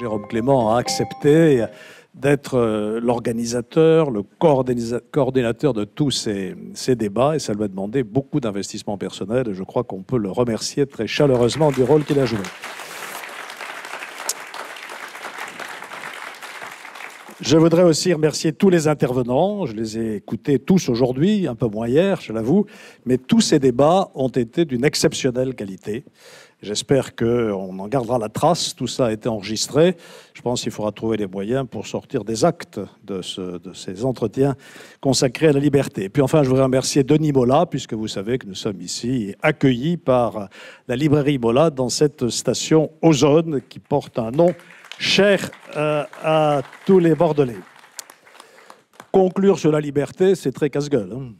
Jérôme Clément a accepté d'être euh, l'organisateur, le coordinateur de tous ces, débats et ça lui a demandé beaucoup d'investissement personnel et je crois qu'on peut le remercier très chaleureusement du rôle qu'il a joué. Je voudrais aussi remercier tous les intervenants. Je les ai écoutés tous aujourd'hui, un peu moins hier, je l'avoue, mais tous ces débats ont été d'une exceptionnelle qualité. J'espère qu'on en gardera la trace. Tout ça a été enregistré. Je pense qu'il faudra trouver les moyens pour sortir des actes de, de ces entretiens consacrés à la liberté. Et puis enfin, je voudrais remercier Denis Mola, puisque vous savez que nous sommes ici accueillis par la librairie Mola dans cette station Ozone qui porte un nom cher euh, à tous les Bordelais. Conclure sur la liberté, c'est très casse-gueule. Hein.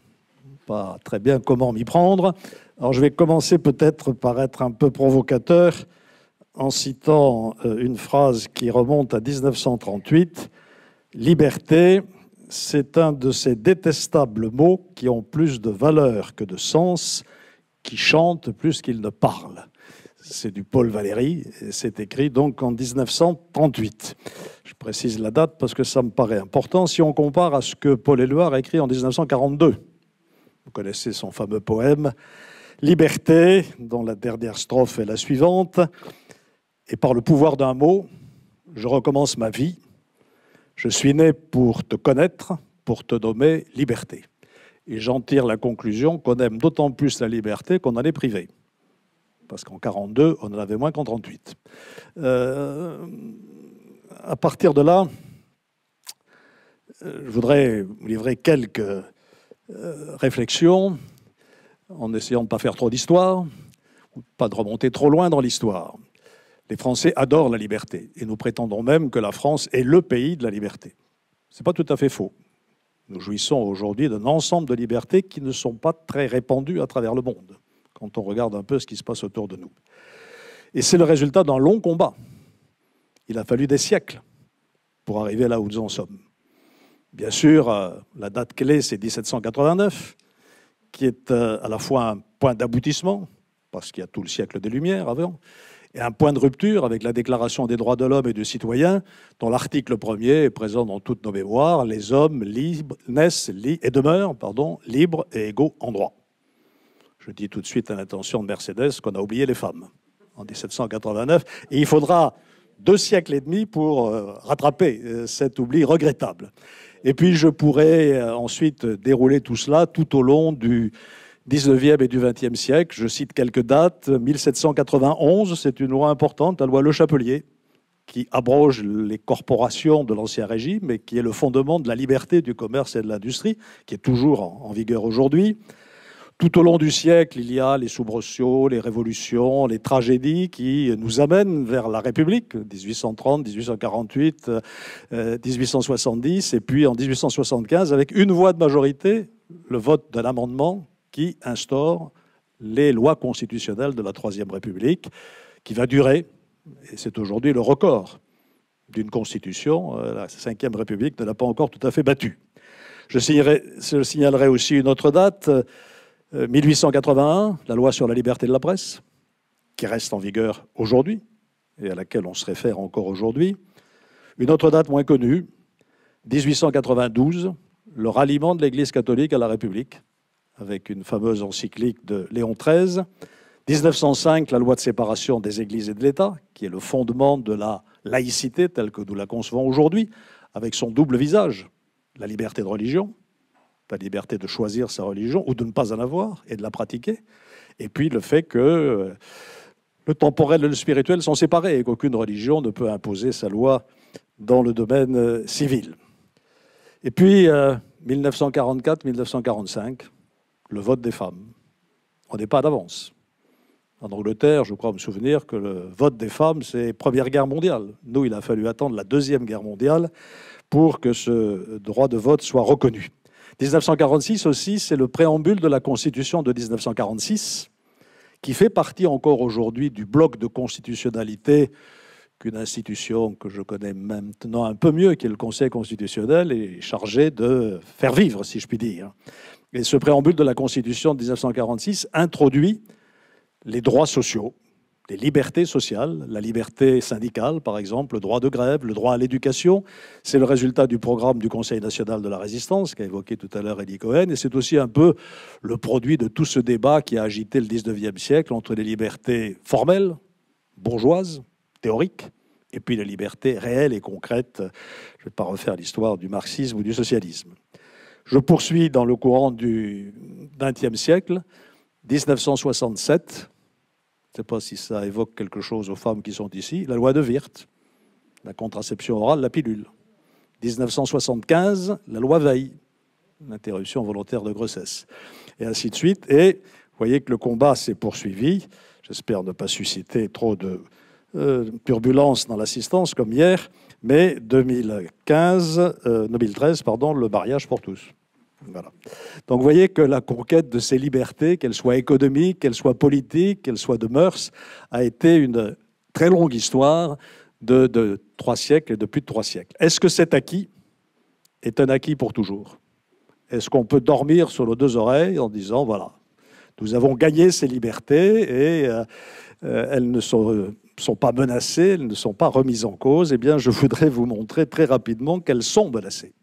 Pas très bien comment m'y prendre. Alors je vais commencer peut-être par être un peu provocateur en citant euh, une phrase qui remonte à 1938. Liberté, c'est un de ces détestables mots qui ont plus de valeur que de sens, qui chantent plus qu'ils ne parlent. C'est du Paul Valéry, et c'est écrit donc en 1938. Je précise la date parce que ça me paraît important si on compare à ce que Paul Éluard a écrit en 1942. Vous connaissez son fameux poème Liberté, dont la dernière strophe est la suivante. Et par le pouvoir d'un mot, je recommence ma vie. Je suis né pour te connaître, pour te nommer liberté. Et j'en tire la conclusion qu'on aime d'autant plus la liberté qu'on en est privé. Parce qu'en 42, on en avait moins qu'en 38. Euh, à partir de là, euh, je voudrais vous livrer quelques euh, réflexions en essayant de ne pas faire trop d'histoire, ou pas de remonter trop loin dans l'histoire. Les Français adorent la liberté, et nous prétendons même que la France est le pays de la liberté. Ce n'est pas tout à fait faux. Nous jouissons aujourd'hui d'un ensemble de libertés qui ne sont pas très répandues à travers le monde, quand on regarde un peu ce qui se passe autour de nous. Et c'est le résultat d'un long combat. Il a fallu des siècles pour arriver là où nous en sommes. Bien sûr, euh, la date clé, c'est 1789, qui est euh, à la fois un point d'aboutissement, parce qu'il y a tout le siècle des Lumières avant, et un point de rupture avec la Déclaration des droits de l'homme et du citoyen, dont l'article premier est présent dans toutes nos mémoires les hommes libres, naissent et demeurent pardon, libres et égaux en droit. Je dis tout de suite à l'intention de Mercedes qu'on a oublié les femmes en 1789, et il faudra deux siècles et demi pour euh, rattraper euh, cet oubli regrettable. Et puis je pourrais euh, ensuite dérouler tout cela tout au long du 19e et du 20e siècle. Je cite quelques dates. 1791, c'est une loi importante, la loi Le Chapelier, qui abroge les corporations de l'Ancien Régime et qui est le fondement de la liberté du commerce et de l'industrie, qui est toujours en vigueur aujourd'hui. Tout au long du siècle, il y a les soubresauts, les révolutions, les tragédies qui nous amènent vers la République, 1830, 1848, 1870, et puis en 1875, avec une voix de majorité, le vote d'un amendement qui instaure les lois constitutionnelles de la Troisième République, qui va durer, et c'est aujourd'hui le record d'une constitution, euh, la Cinquième République ne l'a pas encore tout à fait battue. Je, je signalerai aussi une autre date, 1881, euh, la loi sur la liberté de la presse, qui reste en vigueur aujourd'hui et à laquelle on se réfère encore aujourd'hui. Une autre date moins connue, 1892, le ralliement de l'Église catholique à la République, avec une fameuse encyclique de Léon XIII. 1905, la loi de séparation des Églises et de l'État, qui est le fondement de la laïcité telle que nous la concevons aujourd'hui, avec son double visage, la liberté de religion la liberté de choisir sa religion ou de ne pas en avoir et de la pratiquer. Et puis le fait que euh, le temporel et le spirituel sont séparés et qu'aucune religion ne peut imposer sa loi dans le domaine euh, civil. Et puis, 1944-1945, euh, le vote des femmes. On n'est pas d'avance. En Angleterre, je crois me souvenir que le vote des femmes, c'est Première Guerre mondiale. Nous, il a fallu attendre la Deuxième Guerre mondiale pour que ce droit de vote soit reconnu. 1946 aussi, c'est le préambule de la Constitution de 1946, qui fait partie encore aujourd'hui du bloc de constitutionnalité qu'une institution que je connais maintenant un peu mieux, qui est le Conseil constitutionnel, est chargée de faire vivre, si je puis dire. Et ce préambule de la Constitution de 1946 introduit les droits sociaux, les libertés sociales, la liberté syndicale par exemple, le droit de grève, le droit à l'éducation. C'est le résultat du programme du Conseil national de la résistance qu'a évoqué tout à l'heure Eddie Cohen. Et c'est aussi un peu le produit de tout ce débat qui a agité le 19e siècle entre les libertés formelles, bourgeoises, théoriques, et puis les libertés réelles et concrètes. Je ne vais pas refaire l'histoire du marxisme ou du socialisme. Je poursuis dans le courant du XXe siècle, 1967 je ne sais pas si ça évoque quelque chose aux femmes qui sont ici. La loi de Wirth, la contraception orale, la pilule. 1975, la loi Veil, l'interruption volontaire de grossesse. Et ainsi de suite. Et vous voyez que le combat s'est poursuivi. J'espère ne pas susciter trop de euh, turbulences dans l'assistance comme hier. Mais 2015, 2013, euh, pardon, le mariage pour tous. Donc vous voyez que la conquête de ces libertés, qu'elles soient économiques, qu'elles soient politiques, qu'elles soient de mœurs, a été une très longue histoire de, trois siècles et de plus de trois siècles. Est-ce que cet acquis est un acquis pour toujours Est-ce qu'on peut dormir sur nos deux oreilles en disant, voilà, nous avons gagné ces libertés et euh, euh, elles ne sont, euh, sont, pas menacées, elles ne sont pas remises en cause Eh bien, je voudrais vous montrer très rapidement qu'elles sont menacées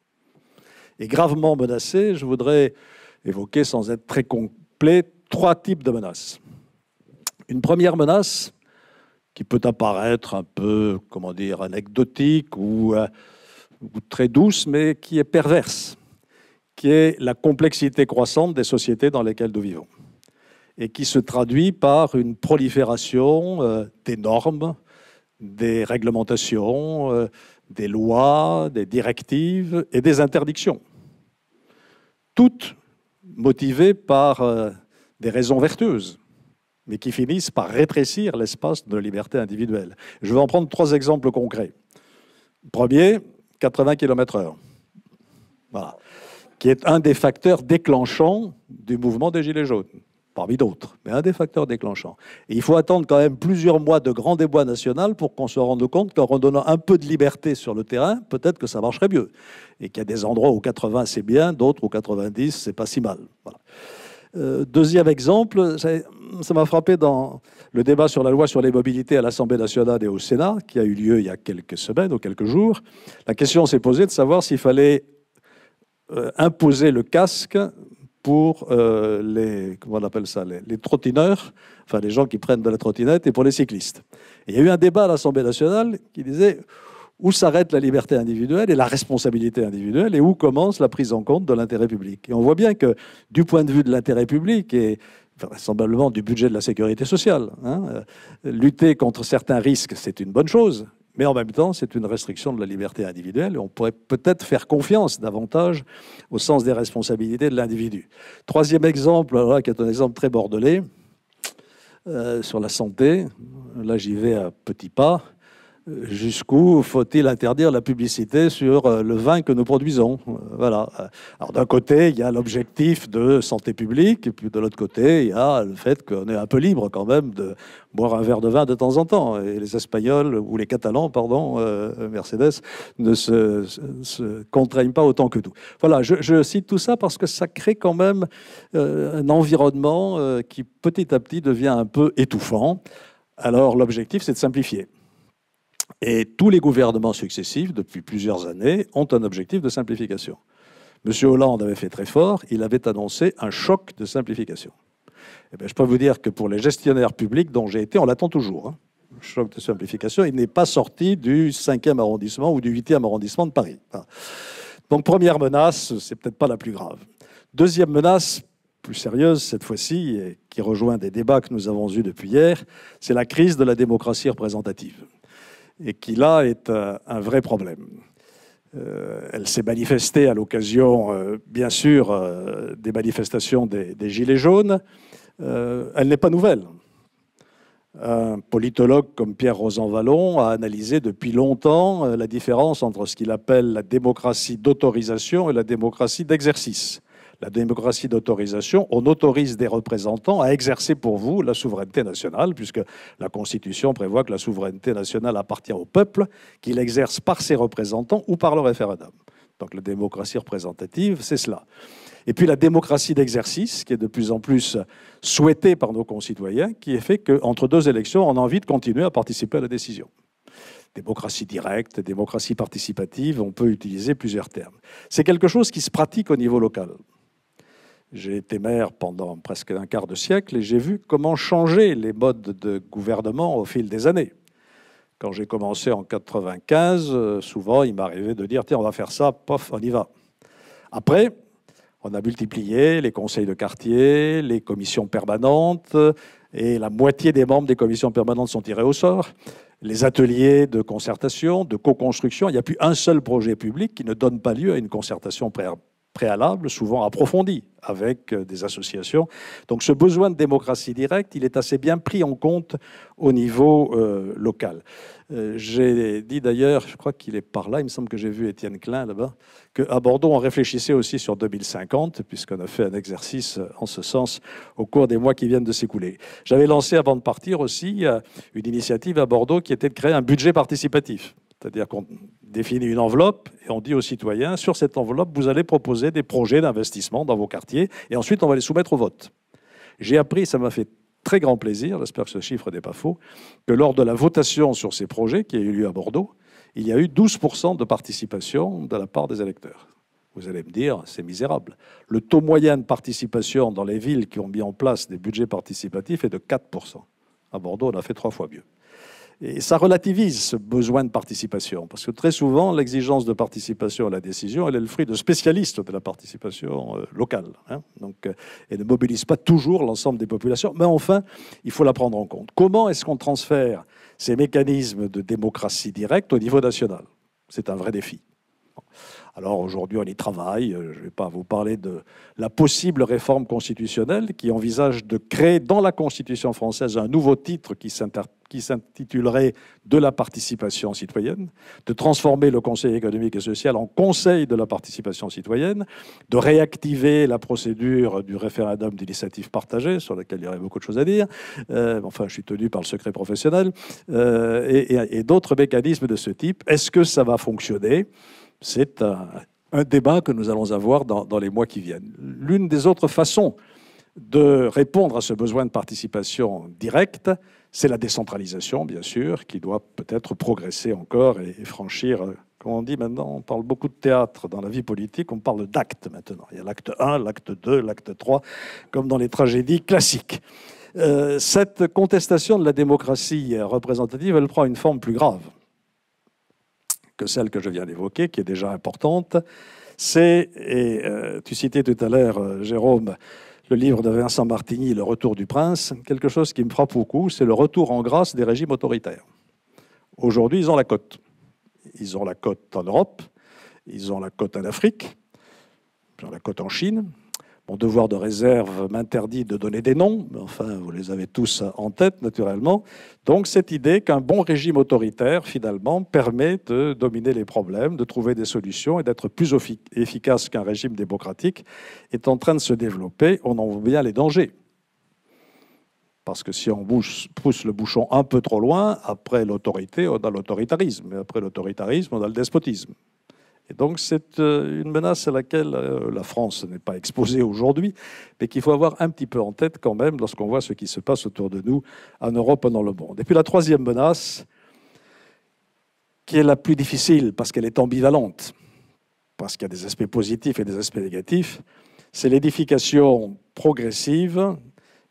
est gravement menacée, je voudrais évoquer, sans être très complet, trois types de menaces. Une première menace qui peut apparaître un peu, comment dire, anecdotique euh, ou, très douce, mais qui est perverse, qui est la complexité croissante des sociétés dans lesquelles nous vivons et qui se traduit par une prolifération euh, des normes, des réglementations, euh, des lois, des directives et des interdictions, toutes motivées par euh, des raisons vertueuses, mais qui finissent par rétrécir l'espace de liberté individuelle. Je vais en prendre trois exemples concrets. Premier, 80 km/h, qui est un des facteurs déclenchants du mouvement des Gilets jaunes parmi d'autres, mais un des facteurs déclenchants. il faut attendre quand même plusieurs mois de grand débat national pour qu'on se rende compte qu'en redonnant un peu de liberté sur le terrain, peut-être que ça marcherait mieux. Et qu'il y a des endroits où 80 c'est bien, d'autres où 90 c'est pas si mal. Euh, deuxième exemple, ça m'a frappé dans le débat sur la loi sur les mobilités à l'Assemblée nationale et au Sénat, qui a eu lieu il y a quelques semaines ou quelques jours. La question s'est posée de savoir s'il fallait euh, imposer le casque pour euh, les, comment on appelle ça, les, trottineurs, enfin les gens qui prennent de la trottinette, et pour les cyclistes. il y a eu un débat à l'Assemblée nationale qui disait où s'arrête la liberté individuelle et la responsabilité individuelle et où commence la prise en compte de l'intérêt public. Et on voit bien que du point de vue de l'intérêt public et vraisemblablement du budget de la sécurité sociale, hein, euh, lutter contre certains risques, c'est une bonne chose, mais en même temps, c'est une restriction de la liberté individuelle. On pourrait peut-être faire confiance davantage au sens des responsabilités de l'individu. Troisième exemple, qui est un exemple très bordelais, euh, sur la santé. Là, j'y vais à petits pas jusqu'où faut-il interdire la publicité sur euh, le vin que nous produisons euh, Voilà. Alors d'un côté, il y a l'objectif de santé publique, et puis de l'autre côté, il y a le fait qu'on est un peu libre quand même de boire un verre de vin de temps en temps. Et les Espagnols ou les Catalans, pardon, euh, Mercedes, ne se, contraignent pas autant que nous. Voilà. Je, cite tout ça parce que ça crée quand même un environnement qui petit à petit devient un peu étouffant. Alors l'objectif, c'est de simplifier. Et tous les gouvernements successifs, depuis plusieurs années, ont un objectif de simplification. M. Hollande avait fait très fort, il avait annoncé un choc de simplification. Eh ben, je peux vous dire que pour les gestionnaires publics dont j'ai été, on l'attend toujours. Hein. choc de simplification, il n'est pas sorti du 5e arrondissement ou du 8e arrondissement de Paris. Donc première menace, c'est peut-être pas la plus grave. Deuxième menace, plus sérieuse cette fois-ci, qui rejoint des débats que nous avons eus depuis hier, c'est la crise de la démocratie représentative et qui là est un vrai problème. Euh, elle s'est manifestée à l'occasion, euh, bien sûr, euh, des manifestations des, Gilets jaunes. elle n'est pas nouvelle. Un politologue comme Pierre Rosanvallon a analysé depuis longtemps la différence entre ce qu'il appelle la démocratie d'autorisation et la démocratie d'exercice la démocratie d'autorisation, on autorise des représentants à exercer pour vous la souveraineté nationale, puisque la Constitution prévoit que la souveraineté nationale appartient au peuple, qu'il exerce par ses représentants ou par le référendum. Donc la démocratie représentative, c'est cela. Et puis la démocratie d'exercice, qui est de plus en plus souhaitée par nos concitoyens, qui est fait qu'entre deux élections, on a envie de continuer à participer à la décision démocratie directe, démocratie participative, on peut utiliser plusieurs termes. C'est quelque chose qui se pratique au niveau local. J'ai été maire pendant presque un quart de siècle et j'ai vu comment changer les modes de gouvernement au fil des années. Quand j'ai commencé en 95, euh, souvent il m'arrivait de dire tiens on va faire ça, pof on y va. Après, on a multiplié les conseils de quartier, les commissions permanentes euh, et la moitié des membres des commissions permanentes sont tirés au sort. Les ateliers de concertation, de co-construction, il n'y a plus un seul projet public qui ne donne pas lieu à une concertation préalable préalable, souvent approfondi avec euh, des associations. Donc ce besoin de démocratie directe, il est assez bien pris en compte au niveau euh, local. Euh, j'ai dit d'ailleurs, je crois qu'il est par là, il me semble que j'ai vu Étienne Klein là-bas, qu'à Bordeaux, on réfléchissait aussi sur 2050, puisqu'on a fait un exercice en ce sens au cours des mois qui viennent de s'écouler. J'avais lancé avant de partir aussi une initiative à Bordeaux qui était de créer un budget participatif. C'est-à-dire qu'on définit une enveloppe et on dit aux citoyens, sur cette enveloppe, vous allez proposer des projets d'investissement dans vos quartiers et ensuite on va les soumettre au vote. J'ai appris, ça m'a fait très grand plaisir, j'espère que ce chiffre n'est pas faux, que lors de la votation sur ces projets qui a eu lieu à Bordeaux, il y a eu 12% de participation de la part des électeurs. Vous allez me dire, c'est misérable. Le taux moyen de participation dans les villes qui ont mis en place des budgets participatifs est de 4%. À Bordeaux, on a fait trois fois mieux. Et ça relativise ce besoin de participation, parce que très souvent, l'exigence de participation à la décision, elle est le fruit de spécialistes de la participation euh, locale. Hein. Donc, euh, ne mobilise pas toujours l'ensemble des populations, mais enfin, il faut la prendre en compte. Comment est-ce qu'on transfère ces mécanismes de démocratie directe au niveau national C'est un vrai défi. Alors aujourd'hui, on y travaille. Euh, je ne vais pas vous parler de la possible réforme constitutionnelle qui envisage de créer dans la Constitution française un nouveau titre qui s'intitulerait de la participation citoyenne, de transformer le Conseil économique et social en Conseil de la participation citoyenne, de réactiver la procédure du référendum d'initiative partagée, sur laquelle il y aurait beaucoup de choses à dire. Euh, enfin, je suis tenu par le secret professionnel, euh, et d'autres mécanismes de ce type. Est-ce que ça va fonctionner c'est un, débat que nous allons avoir dans, les mois qui viennent. L'une des autres façons de répondre à ce besoin de participation directe, c'est la décentralisation, bien sûr, qui doit peut-être progresser encore et, franchir euh, comme on dit maintenant, on parle beaucoup de théâtre dans la vie politique, on parle d'actes maintenant. Il y a l'acte 1, l'acte 2, l'acte 3, comme dans les tragédies classiques. Euh, cette contestation de la démocratie représentative, elle prend une forme plus grave que celle que je viens d'évoquer, qui est déjà importante. C'est, et euh, tu citais tout à l'heure, euh, Jérôme, le livre de Vincent Martigny, Le Retour du Prince, quelque chose qui me frappe beaucoup, c'est le retour en grâce des régimes autoritaires. Aujourd'hui, ils ont la côte. Ils ont la côte en Europe, ils ont la côte en Afrique, ils ont la côte en Chine, mon devoir de réserve m'interdit de donner des noms, mais enfin, vous les avez tous en tête, naturellement. Donc, cette idée qu'un bon régime autoritaire, finalement, permet de dominer les problèmes, de trouver des solutions et d'être plus efficace qu'un régime démocratique est en train de se développer. On en voit bien les dangers parce que si on pousse le bouchon un peu trop loin, après l'autorité, on a l'autoritarisme, et après l'autoritarisme, on a le despotisme. Et donc c'est euh, une menace à laquelle euh, la France n'est pas exposée aujourd'hui, mais qu'il faut avoir un petit peu en tête quand même lorsqu'on voit ce qui se passe autour de nous en Europe et dans le monde. Et puis la troisième menace, qui est la plus difficile parce qu'elle est ambivalente, parce qu'il y a des aspects positifs et des aspects négatifs, c'est l'édification progressive.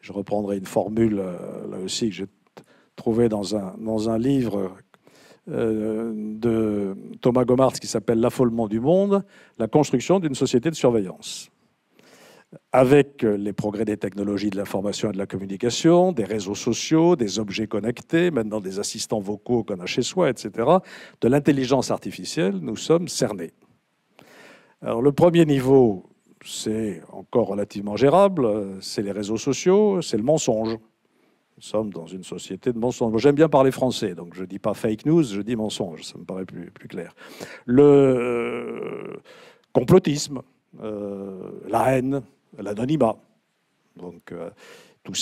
Je reprendrai une formule euh, là aussi que j'ai trouvée dans un, dans un livre euh, de Thomas Gomart qui s'appelle L'affolement du monde, la construction d'une société de surveillance. Avec euh, les progrès des technologies de l'information et de la communication, des réseaux sociaux, des objets connectés, maintenant des assistants vocaux qu'on a chez soi, etc., de l'intelligence artificielle, nous sommes cernés. Alors le premier niveau, c'est encore relativement gérable, euh, c'est les réseaux sociaux, c'est le mensonge. Nous sommes dans une société de mensonges. J'aime bien parler français, donc je ne dis pas fake news, je dis mensonge, ça me paraît plus, plus clair. Le euh, complotisme, euh, la haine, l'anonymat. Donc euh, tout,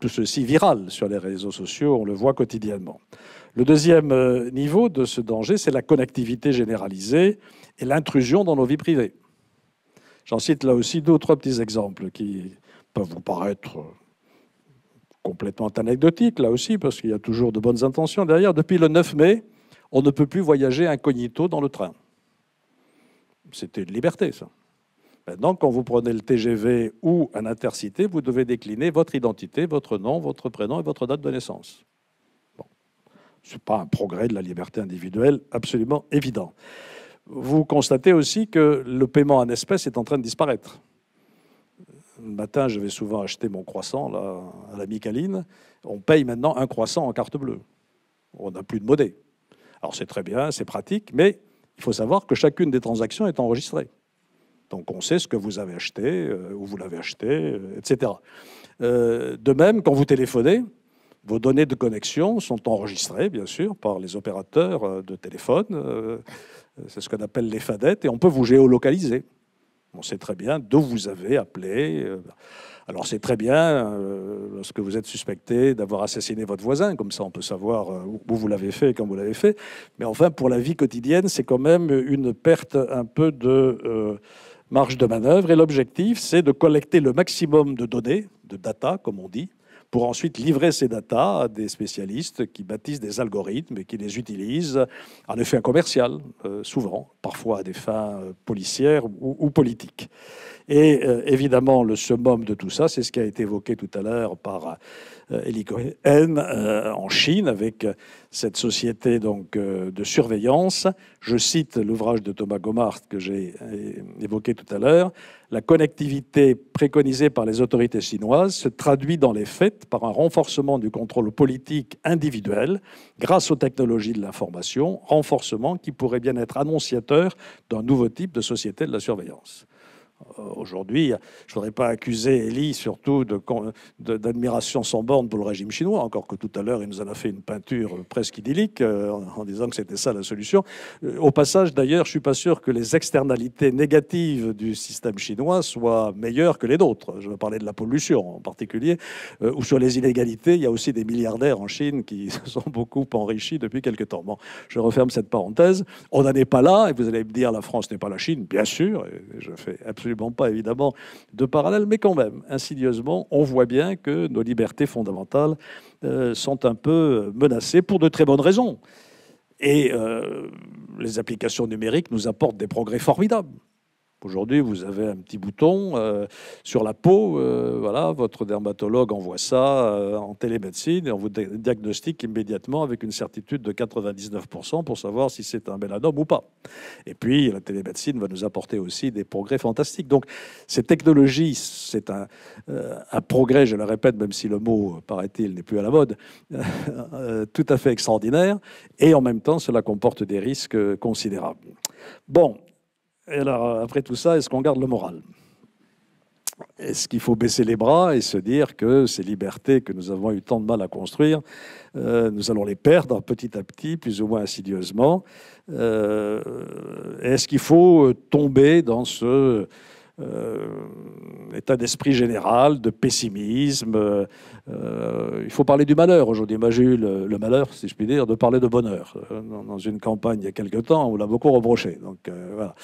tout, ceci viral sur les réseaux sociaux, on le voit quotidiennement. Le deuxième niveau de ce danger, c'est la connectivité généralisée et l'intrusion dans nos vies privées. J'en cite là aussi d'autres petits exemples qui peuvent vous paraître complètement anecdotique là aussi, parce qu'il y a toujours de bonnes intentions derrière, depuis le 9 mai, on ne peut plus voyager incognito dans le train. C'était une liberté, ça. Maintenant, quand vous prenez le TGV ou un intercité, vous devez décliner votre identité, votre nom, votre prénom et votre date de naissance. Ce n'est pas un progrès de la liberté individuelle absolument évident. Vous constatez aussi que le paiement en espèces est en train de disparaître le matin, je vais souvent acheter mon croissant à la Micaline. On paye maintenant un croissant en carte bleue. On n'a plus de modé. Alors c'est très bien, c'est pratique, mais il faut savoir que chacune des transactions est enregistrée. Donc on sait ce que vous avez acheté, euh, où vous l'avez acheté, euh, etc. Euh, de même, quand vous téléphonez, vos données de connexion sont enregistrées, bien sûr, par les opérateurs de téléphone. c'est ce qu'on appelle les fadettes, et on peut vous géolocaliser. On sait très bien d'où vous avez appelé. Euh, alors c'est très bien euh, lorsque vous êtes suspecté d'avoir assassiné votre voisin, comme ça on peut savoir euh, où vous l'avez fait et quand vous l'avez fait. Mais enfin, pour la vie quotidienne, c'est quand même une perte un peu de marge de manœuvre. Et l'objectif, c'est de collecter le maximum de données, de data, comme on dit, pour ensuite livrer ces datas à des spécialistes qui bâtissent des algorithmes et qui les utilisent en effet, fins commercial, euh, souvent, parfois à des fins euh, policières ou, ou politiques. Et euh, évidemment, le summum de tout ça, c'est ce qui a été évoqué tout à l'heure par euh, euh, en Chine avec cette société donc euh, de surveillance. Je cite l'ouvrage de Thomas Gomart que j'ai évoqué tout à l'heure. La connectivité préconisée par les autorités chinoises se traduit dans les faits par un renforcement du contrôle politique individuel grâce aux technologies de l'information, renforcement qui pourrait bien être annonciateur d'un nouveau type de société de la surveillance. Euh, aujourd'hui, je ne voudrais pas accuser Elie surtout d'admiration sans borne pour le régime chinois, encore que tout à l'heure il nous en a fait une peinture presque idyllique euh, en, disant que c'était ça la solution. Euh, au passage d'ailleurs, je ne suis pas sûr que les externalités négatives du système chinois soient meilleures que les d'autres. Je veux parler de la pollution en particulier, ou sur les inégalités, il y a aussi des milliardaires en Chine qui se sont beaucoup enrichis depuis quelques temps. Bon, je referme cette parenthèse. On n'en est pas là, et vous allez me dire la France n'est pas la Chine, bien sûr, et je fais absolument pas évidemment de parallèle, mais quand même, insidieusement, on voit bien que nos libertés fondamentales euh, sont un peu menacées pour de très bonnes raisons. Et euh, les applications numériques nous apportent des progrès formidables. Aujourd'hui, vous avez un petit bouton euh, sur la peau. Euh, voilà, votre dermatologue envoie ça euh, en télémédecine et on vous diagnostique immédiatement avec une certitude de 99% pour savoir si c'est un mélanome ou pas. Et puis, la télémédecine va nous apporter aussi des progrès fantastiques. Donc, ces technologies, c'est un, un, progrès, je le répète, même si le mot, paraît-il, n'est plus à la mode, tout à fait extraordinaire. Et en même temps, cela comporte des risques considérables. Bon, alors, après tout ça, est-ce qu'on garde le moral Est-ce qu'il faut baisser les bras et se dire que ces libertés que nous avons eu tant de mal à construire, euh, nous allons les perdre petit à petit, plus ou moins insidieusement euh, Est-ce qu'il faut tomber dans ce euh, état d'esprit général, de pessimisme. Euh, il faut parler du malheur aujourd'hui. Moi, j'ai eu le, malheur, si je puis dire, de parler de bonheur euh, dans une campagne il y a quelque temps. On l'a beaucoup reproché. Donc voilà.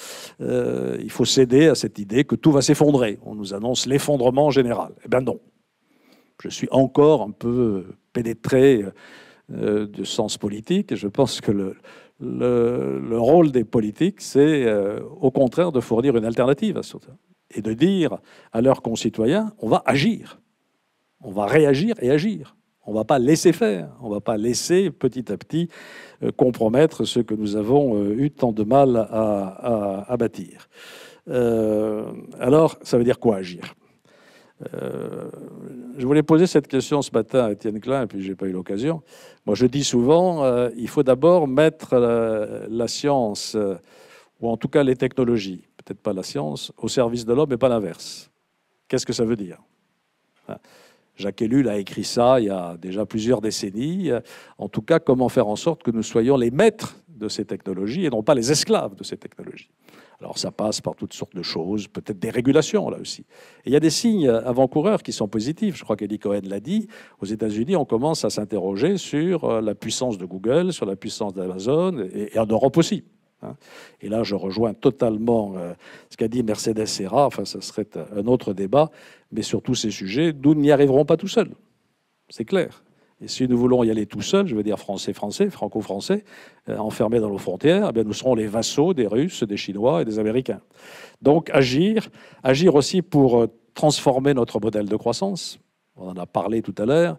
il faut céder à cette idée que tout va s'effondrer. On nous annonce l'effondrement général. Eh bien non. Je suis encore un peu pénétré du sens politique et je pense que le, le, rôle des politiques, c'est euh, au contraire de fournir une alternative à ça et de dire à leurs concitoyens, on va agir, on va réagir et agir. On ne va pas laisser faire, on ne va pas laisser petit à petit euh, compromettre ce que nous avons euh, eu tant de mal à, bâtir. alors, ça veut dire quoi agir euh, je voulais poser cette question ce matin à Étienne Klein, et puis je n'ai pas eu l'occasion. Moi, je dis souvent, euh, il faut d'abord mettre euh, la, science, ou en tout cas les technologies, peut-être pas la science, au service de l'homme et pas l'inverse. Qu'est-ce que ça veut dire hein Jacques Ellul a écrit ça il y a déjà plusieurs décennies. En tout cas, comment faire en sorte que nous soyons les maîtres de ces technologies et non pas les esclaves de ces technologies. Alors ça passe par toutes sortes de choses, peut-être des régulations là aussi. il y a des signes avant-coureurs qui sont positifs. Je crois qu'Eddie Cohen l'a dit. Aux États-Unis, on commence à s'interroger sur euh, la puissance de Google, sur la puissance d'Amazon et, en Europe aussi. Hein. Et là, je rejoins totalement euh, ce qu'a dit Mercedes Serra. Enfin, ça serait un autre débat. Mais sur tous ces sujets, nous n'y arriverons pas tout seuls. C'est clair. Et si nous voulons y aller tout seuls, je veux dire français-français, franco-français, euh, enfermés dans nos frontières, eh bien nous serons les vassaux des Russes, des Chinois et des Américains. Donc agir, agir aussi pour euh, transformer notre modèle de croissance. On en a parlé tout à l'heure.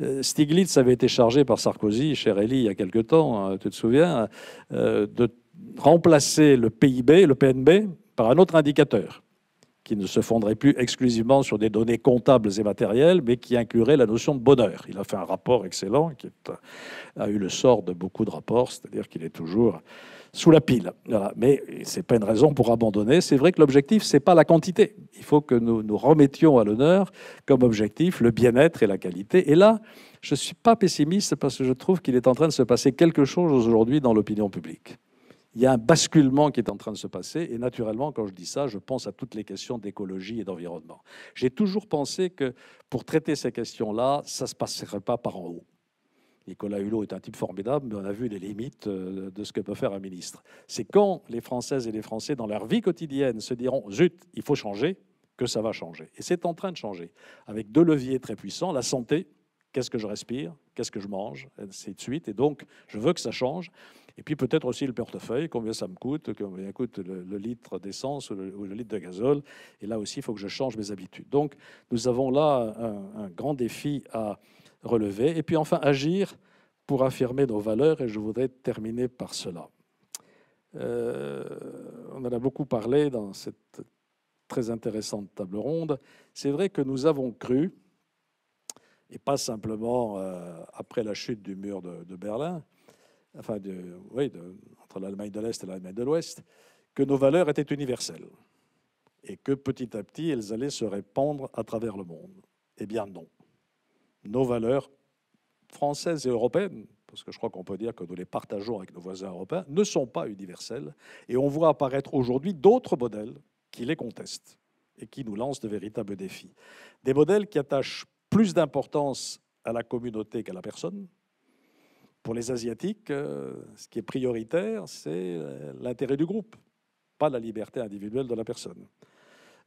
Euh, Stiglitz avait été chargé par Sarkozy, cher Elie, il y a quelque temps, hein, tu te souviens, de remplacer le PIB, le PNB, par un autre indicateur qui ne se fonderait plus exclusivement sur des données comptables et matérielles, mais qui inclurait la notion de bonheur. Il a fait un rapport excellent qui a eu le sort de beaucoup de rapports, c'est-à-dire qu'il est toujours sous la pile. Mais ce n'est pas une raison pour abandonner. C'est vrai que l'objectif, ce n'est pas la quantité. Il faut que nous nous remettions à l'honneur comme objectif le bien-être et la qualité. Et là, je ne suis pas pessimiste parce que je trouve qu'il est en train de se passer quelque chose aujourd'hui dans l'opinion publique il y a un basculement qui est en train de se passer. Et naturellement, quand je dis ça, je pense à toutes les questions d'écologie et d'environnement. J'ai toujours pensé que pour traiter ces questions-là, ça ne se passerait pas par en haut. Nicolas Hulot est un type formidable, mais on a vu les limites euh, de ce que peut faire un ministre. C'est quand les Françaises et les Français, dans leur vie quotidienne, se diront Zut, il faut changer, que ça va changer. Et c'est en train de changer, avec deux leviers très puissants la santé Qu'est-ce que je respire Qu'est-ce que je mange ainsi de suite. Et donc, je veux que ça change. Et puis peut-être aussi le portefeuille, combien ça me coûte, combien coûte le, litre d'essence ou, le litre de gazole. Et là aussi, il faut que je change mes habitudes. Donc, nous avons là un, grand défi à relever. Et puis enfin, agir pour affirmer nos valeurs. Et je voudrais terminer par cela. Euh, on en a beaucoup parlé dans cette très intéressante table ronde. C'est vrai que nous avons cru, et pas simplement euh, après la chute du mur de, Berlin, enfin, de, oui, entre l'Allemagne de l'Est et l'Allemagne de l'Ouest, que nos valeurs étaient universelles et que petit à petit elles allaient se répandre à travers le monde. Eh bien non. Nos valeurs françaises et européennes, parce que je crois qu'on peut dire que nous les partageons avec nos voisins européens, ne sont pas universelles et on voit apparaître aujourd'hui d'autres modèles qui les contestent et qui nous lancent de véritables défis. Des modèles qui attachent plus d'importance à la communauté qu'à la personne. Pour les Asiatiques, euh, ce qui est prioritaire, c'est euh, l'intérêt du groupe, pas la liberté individuelle de la personne.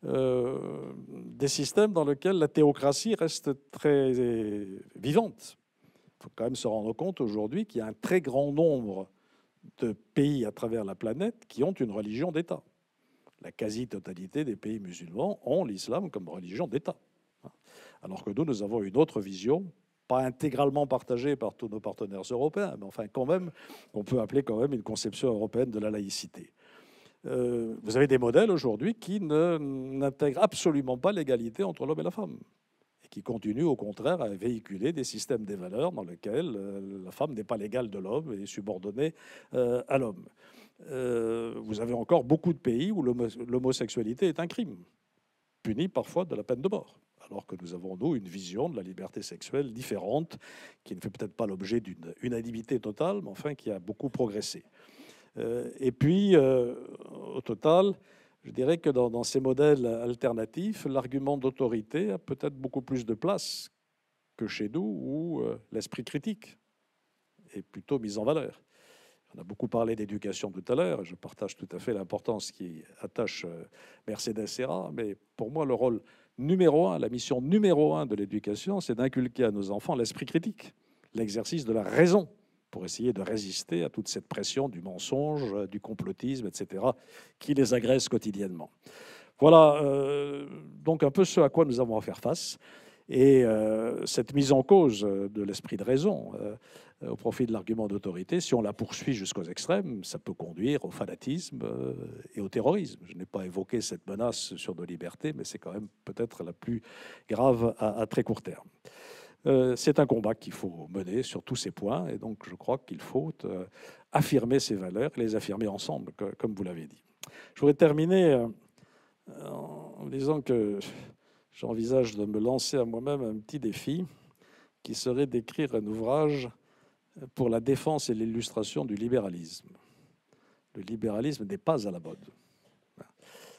Euh, des systèmes dans lesquels la théocratie reste très vivante. Il faut quand même se rendre compte aujourd'hui qu'il y a un très grand nombre de pays à travers la planète qui ont une religion d'État. La quasi-totalité des pays musulmans ont l'islam comme religion d'État. Alors que nous, nous avons une autre vision, pas intégralement partagée par tous nos partenaires européens, mais enfin quand même, on peut appeler quand même une conception européenne de la laïcité. Euh, vous avez des modèles aujourd'hui qui n'intègrent absolument pas l'égalité entre l'homme et la femme et qui continuent au contraire à véhiculer des systèmes des valeurs dans lesquels euh, la femme n'est pas l'égale de l'homme et est subordonnée euh, à l'homme. vous avez encore beaucoup de pays où l'homosexualité est un crime, puni parfois de la peine de mort alors que nous avons, nous, une vision de la liberté sexuelle différente, qui ne fait peut-être pas l'objet d'une unanimité totale, mais enfin qui a beaucoup progressé. Euh, et puis, euh, au total, je dirais que dans, ces modèles alternatifs, l'argument d'autorité a peut-être beaucoup plus de place que chez nous, où euh, l'esprit critique est plutôt mis en valeur. On a beaucoup parlé d'éducation tout à l'heure, et je partage tout à fait l'importance qui attache Mercedes Serra, mais pour moi, le rôle numéro un, la mission numéro un de l'éducation, c'est d'inculquer à nos enfants l'esprit critique, l'exercice de la raison, pour essayer de résister à toute cette pression du mensonge, euh, du complotisme, etc., qui les agresse quotidiennement. Voilà euh, donc un peu ce à quoi nous avons à faire face. Et euh, cette mise en cause de l'esprit de raison, euh, au profit de l'argument d'autorité, si on la poursuit jusqu'aux extrêmes, ça peut conduire au fanatisme euh, et au terrorisme. Je n'ai pas évoqué cette menace sur nos libertés, mais c'est quand même peut-être la plus grave à, très court terme. Euh, c'est un combat qu'il faut mener sur tous ces points, et donc je crois qu'il faut affirmer ces valeurs, les affirmer ensemble, comme vous l'avez dit. Je voudrais terminer en disant que j'envisage de me lancer à moi-même un petit défi qui serait d'écrire un ouvrage pour la défense et l'illustration du libéralisme. Le libéralisme n'est pas à la mode.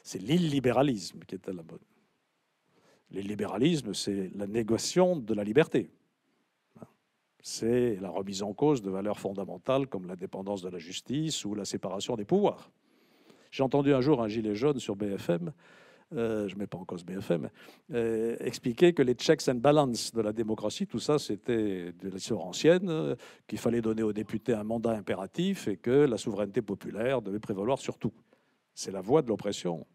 C'est l'illibéralisme qui est à la mode. Le libéralisme, c'est la négation de la liberté. C'est la remise en cause de valeurs fondamentales comme l'indépendance de la justice ou la séparation des pouvoirs. J'ai entendu un jour un gilet jaune sur BFM euh, je ne mets pas en cause BFM, euh, Expliquer que les checks and balances de la démocratie, tout ça, c'était de l'histoire ancienne, euh, qu'il fallait donner aux députés un mandat impératif et que la souveraineté populaire devait prévaloir sur tout. C'est la voie de l'oppression.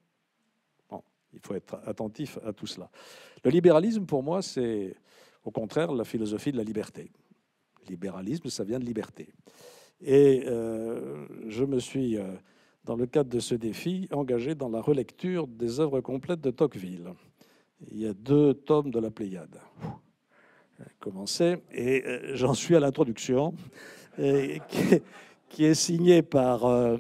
Bon, il faut être attentif à tout cela. Le libéralisme, pour moi, c'est au contraire la philosophie de la liberté. Libéralisme, ça vient de liberté. Et je me suis dans le cadre de ce défi, engagé dans la relecture des œuvres complètes de Tocqueville. Il y a deux tomes de la Pléiade. Commencé, et euh, j'en suis à l'introduction, euh, qui, est signée par euh,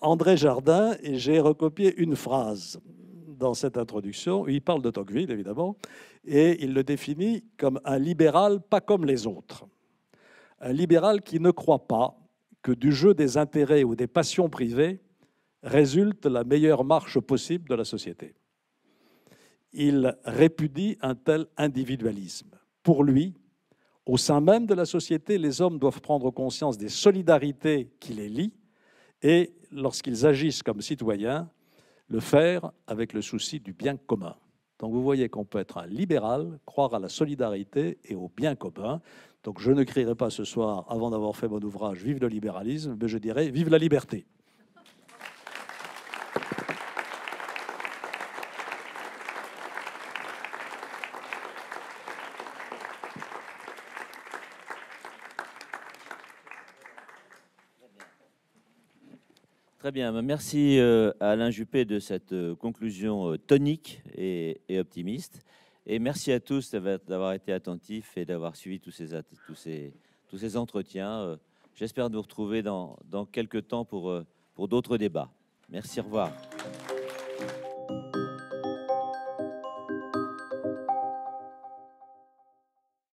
André Jardin, et j'ai recopié une phrase dans cette introduction. Il parle de Tocqueville, évidemment, et il le définit comme un libéral pas comme les autres. Un libéral qui ne croit pas que du jeu des intérêts ou des passions privées résulte la meilleure marche possible de la société. Il répudie un tel individualisme. Pour lui, au sein même de la société, les hommes doivent prendre conscience des solidarités qui les lient et, lorsqu'ils agissent comme citoyens, le faire avec le souci du bien commun. Donc vous voyez qu'on peut être un libéral, croire à la solidarité et au bien commun. Donc je ne crierai pas ce soir, avant d'avoir fait mon ouvrage, Vive le libéralisme, mais je dirai Vive la liberté. Très bien, ben, merci à euh, Alain Juppé de cette euh, conclusion euh, tonique et, optimiste. Et merci à tous d'avoir été attentifs et d'avoir suivi tous ces, tous tous ces entretiens. J'espère nous retrouver dans, dans quelques temps pour, pour d'autres débats. Merci, au revoir.